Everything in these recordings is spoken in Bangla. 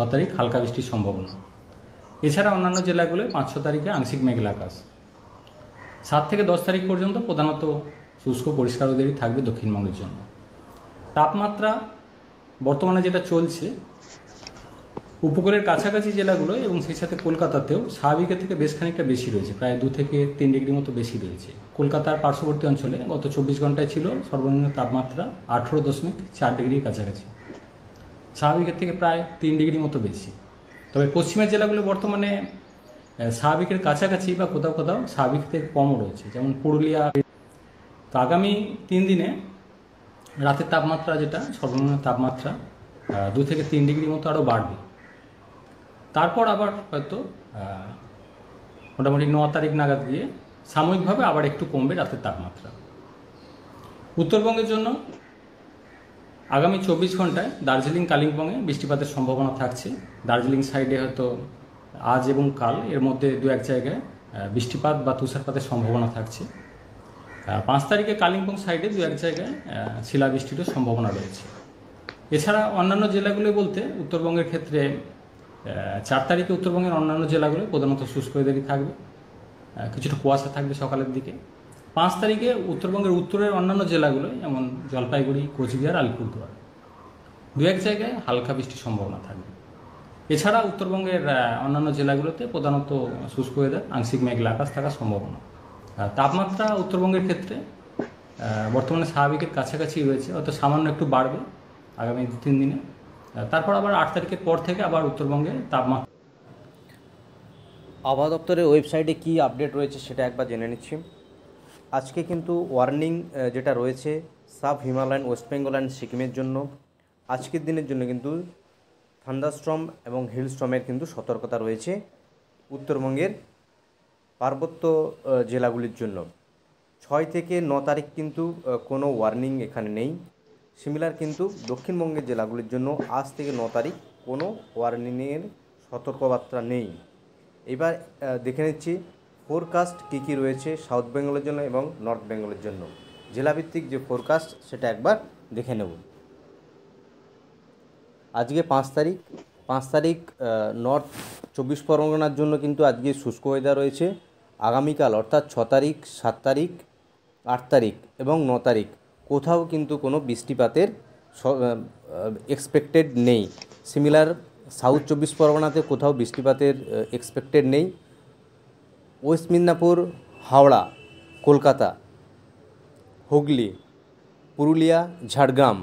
ছ তারিখ হালকা বৃষ্টির সম্ভাবনা এছাড়া অন্যান্য জেলাগুলোয় পাঁচ ছ তারিখে আংশিক মেঘলা আকাশ সাত থেকে দশ তারিখ পর্যন্ত প্রধানত শুষ্ক পরিষ্কার ওদেরই থাকবে দক্ষিণবঙ্গের জন্য তাপমাত্রা বর্তমানে যেটা চলছে উপকূলের কাছাকাছি জেলাগুলো এবং সেই সাথে কলকাতাতেও স্বাভাবিকের থেকে বেশ খানিকটা বেশি রয়েছে প্রায় দু থেকে তিন ডিগ্রি মতো বেশি রয়েছে কলকাতার পার্শ্ববর্তী অঞ্চলে গত চব্বিশ ঘন্টায় ছিল সর্বনিম্ন তাপমাত্রা আঠেরো দশমিক চার ডিগ্রির কাছাকাছি স্বাভাবিকের থেকে প্রায় তিন ডিগ্রি মতো বেশি তবে পশ্চিমের জেলাগুলো বর্তমানে স্বাভাবিকের কাছাকাছি বা কোথাও কোথাও স্বাভাবিক থেকে কমও রয়েছে যেমন পুরুলিয়া তো আগামী তিন দিনে রাতের তাপমাত্রা যেটা সর্বনিম্ন তাপমাত্রা দু থেকে তিন ডিগ্রি মতো আরও বাড়বে তারপর আবার হয়তো মোটামুটি ন তারিখ নাগাদ গিয়ে সাময়িকভাবে আবার একটু কমবে রাতের তাপমাত্রা উত্তরবঙ্গের জন্য আগামী চব্বিশ ঘন্টায় দার্জিলিং কালিম্পংয়ে বৃষ্টিপাতের সম্ভাবনা থাকছে দার্জিলিং সাইডে হয়তো আজ এবং কাল এর মধ্যে দু এক জায়গায় বৃষ্টিপাত বা তুষারপাতের সম্ভাবনা থাকছে পাঁচ তারিখে কালিম্পং সাইডে দু এক জায়গায় শিলাবৃষ্টিরও সম্ভাবনা রয়েছে এছাড়া অন্যান্য জেলাগুলো বলতে উত্তরবঙ্গের ক্ষেত্রে চার তারিখে উত্তরবঙ্গের অন্যান্য জেলাগুলো প্রধানত শুষ্ক এদেরই থাকবে কিছুটা কুয়াশা থাকবে সকালের দিকে পাঁচ তারিখে উত্তরবঙ্গের উত্তরের অন্যান্য জেলাগুলো যেমন জলপাইগুড়ি কোচবিহার আলিপুরদুয়ার দু এক জায়গায় হালকা বৃষ্টির সম্ভাবনা থাকবে এছাড়া উত্তরবঙ্গের অন্যান্য জেলাগুলোতে প্রধানত শুষ্ক ওয়েদার আংশিক মেঘলা আকাশ থাকার সম্ভাবনা তাপমাত্রা উত্তরবঙ্গের ক্ষেত্রে বর্তমানে স্বাভাবিকের কাছাকাছি রয়েছে হয়তো সামান্য একটু বাড়বে আগামী দু তিন দিনে তারপর আবার আট তারিখের পর থেকে আবার উত্তরবঙ্গে তাপমাত্রা আবহাওয়া দপ্তরের ওয়েবসাইটে কি আপডেট রয়েছে সেটা একবার জেনে নিচ্ছি আজকে কিন্তু ওয়ার্নিং যেটা রয়েছে sub Himalayan West Bengal and সিকিমের জন্য আজকের দিনের জন্য কিন্তু থান্ডাস্ট্রম এবং হিলস্ট্রমের কিন্তু সতর্কতা রয়েছে উত্তরবঙ্গের পার্বত্য জেলাগুলির জন্য ছয় থেকে ন তারিখ কিন্তু কোনো ওয়ার্নিং এখানে নেই সিমিলার কিন্তু দক্ষিণবঙ্গের জেলাগুলির জন্য আজ থেকে ন তারিখ কোনো ওয়ার্নিংয়ের সতর্কবার্তা নেই এবার দেখে নিচ্ছি ফোরকাস্ট কী কী রয়েছে সাউথ বেঙ্গলের জন্য এবং নর্থ বেঙ্গলের জন্য জেলাভিত্তিক যে ফোরকাস্ট সেটা একবার দেখে নেব আজকে পাঁচ তারিখ পাঁচ তারিখ নর্থ চব্বিশ পরগনার জন্য কিন্তু আজকে শুষ্ক ওয়েদার রয়েছে আগামীকাল অর্থাৎ ছ তারিখ সাত তারিখ আট তারিখ এবং ন তারিখ কোথাও কিন্তু কোনো বৃষ্টিপাতের এক্সপেক্টেড নেই সিমিলার সাউথ চব্বিশ পরগনাতে কোথাও বৃষ্টিপাতের এক্সপেক্টেড নেই West Midnapore Howrah Kolkata Hooghly Purulia Jhargram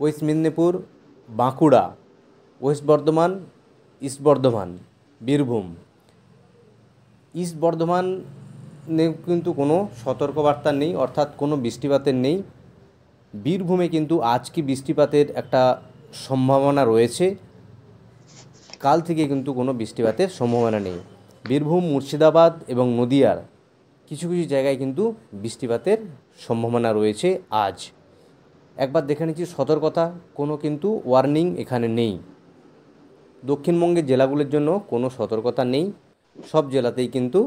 West Medinipur Bankura West Bardhaman East Bardhaman Birbhum East Bardhaman কিন্তু কোনো সতর্কবার্তা নেই অর্থাৎ কোনো বৃষ্টিপাতের নেই বীরভূমে কিন্তু আজকে বৃষ্টিপাতের একটা সম্ভাবনা রয়েছে কাল থেকে কিন্তু কোনো বৃষ্টিপাতের সম্ভাবনা নেই বীরভূম মুর্শিদাবাদ এবং নদিয়ার কিছু কিছু জায়গায় কিন্তু বৃষ্টিপাতের সম্ভাবনা রয়েছে আজ একবার দেখে নিচ্ছি সতর্কতা কোনো কিন্তু ওয়ার্নিং এখানে নেই দক্ষিণবঙ্গের জেলাগুলির জন্য কোনো সতর্কতা নেই সব জেলাতেই কিন্তু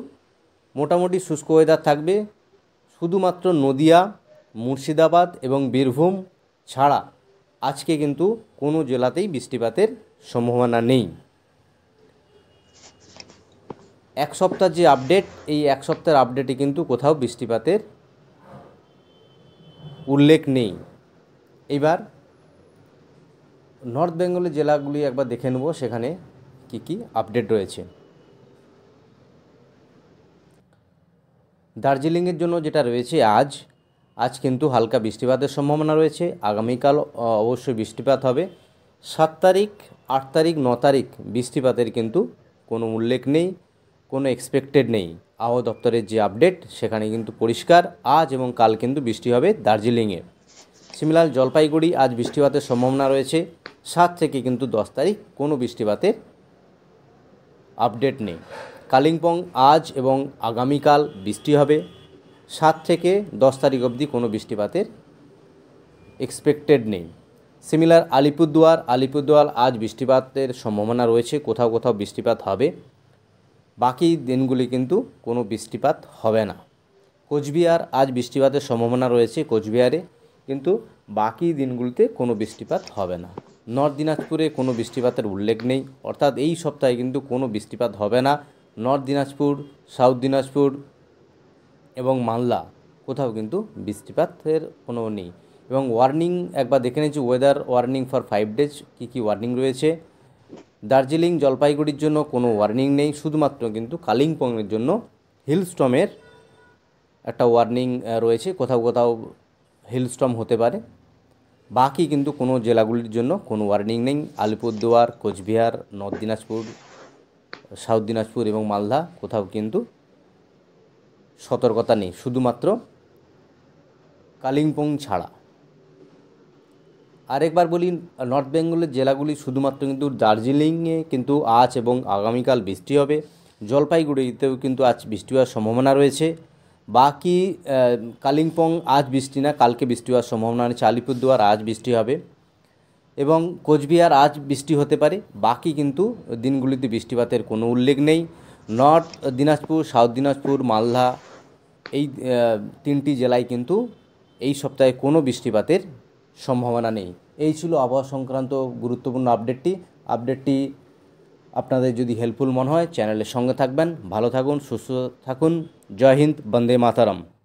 মোটামুটি শুষ্ক ওয়েদার থাকবে শুধুমাত্র নদিয়া মুর্শিদাবাদ এবং বীরভূম ছাড়া আজকে কিন্তু কোনো জেলাতেই বৃষ্টিপাতের সম্ভাবনা নেই এক সপ্তাহ যে আপডেট এই এক সপ্তাহের আপডেটে কিন্তু কোথাও বৃষ্টিপাতের উল্লেখ নেই এবার নর্থ বেঙ্গলের জেলাগুলি একবার দেখে নেব সেখানে কি কি আপডেট রয়েছে দার্জিলিংয়ের জন্য যেটা রয়েছে আজ আজ কিন্তু হালকা বৃষ্টিপাতের সম্ভাবনা রয়েছে আগামীকাল অবশ্যই বৃষ্টিপাত হবে সাত তারিখ আট তারিখ ন তারিখ বৃষ্টিপাতের কিন্তু কোনো উল্লেখ নেই কোনো এক্সপেক্টেড নেই আবহাওয়া দপ্তরের যে আপডেট সেখানে কিন্তু পরিষ্কার আজ এবং কাল কিন্তু বৃষ্টি হবে দার্জিলিংয়ে সিমিলাল জলপাইগুড়ি আজ বৃষ্টিপাতের সম্ভাবনা রয়েছে সাত থেকে কিন্তু দশ তারিখ কোনো বৃষ্টিপাতের আপডেট নেই কালিম্পং আজ এবং আগামীকাল বৃষ্টি হবে সাত থেকে দশ তারিখ অবধি কোনো বৃষ্টিপাতের এক্সপেক্টেড নেই সিমিলার আলিপুরদুয়ার আলিপুরদুয়ার আজ বৃষ্টিপাতের সম্ভাবনা রয়েছে কোথাও কোথাও বৃষ্টিপাত হবে বাকি দিনগুলি কিন্তু কোনো বৃষ্টিপাত হবে না কোচবিহার আজ বৃষ্টিপাতের সম্ভাবনা রয়েছে কোচবিহারে কিন্তু বাকি দিনগুলিতে কোনো বৃষ্টিপাত হবে না নর্থ দিনাজপুরে কোনো বৃষ্টিপাতের উল্লেখ নেই অর্থাৎ এই সপ্তাহে কিন্তু কোনো বৃষ্টিপাত হবে না নর্থ দিনাজপুর সাউথ দিনাজপুর এবং মালদা কোথাও কিন্তু বৃষ্টিপাতের কোনো নেই এবং ওয়ার্নিং একবার দেখে নিয়েছি weather warning for five days কী কী ওয়ার্নিং রয়েছে দার্জিলিং জলপাইগুড়ির জন্য কোনো ওয়ার্নিং নেই শুধুমাত্র কিন্তু কালিম্পংয়ের জন্য হিলস্টমের একটা ওয়ার্নিং রয়েছে কোথাও কোথাও হিলস্টম হতে পারে বাকি কিন্তু কোনো জেলাগুলির জন্য কোনো ওয়ার্নিং নেই আলিপুরদুয়ার কোচবিহার নর্থ দিনাজপুর সাউথ দিনাজপুর এবং মালদা কোথাও কিন্তু সতর্কতা নেই শুধুমাত্র কালিম্পং ছাড়া আরেকবার বলি নর্থ বেঙ্গলের জেলাগুলি শুধুমাত্র কিন্তু দার্জিলিংয়ে কিন্তু আজ এবং আগামীকাল বৃষ্টি হবে জলপাইগুড়িতেও কিন্তু আজ বৃষ্টি হওয়ার সম্ভাবনা রয়েছে বাকি কালিম্পং আজ বৃষ্টি না কালকে বৃষ্টি হওয়ার সম্ভাবনা রয়েছে আলিপুরদুয়ার আজ বৃষ্টি হবে এবং কোচবিহার আজ বৃষ্টি হতে পারে বাকি কিন্তু দিনগুলিতে বৃষ্টিপাতের কোনো উল্লেখ নেই নর্থ দিনাজপুর সাউথ দিনাজপুর মালদা এই তিনটি জেলায় কিন্তু এই সপ্তাহে কোনো বৃষ্টিপাতের সম্ভাবনা নেই এই ছিল আবহাওয়া সংক্রান্ত গুরুত্বপূর্ণ আপডেটটি আপডেটটি আপনাদের যদি হেল্পফুল মনে হয় চ্যানেলের সঙ্গে থাকবেন ভালো থাকুন সুস্থ থাকুন জয় হিন্দ বন্দে মাতারাম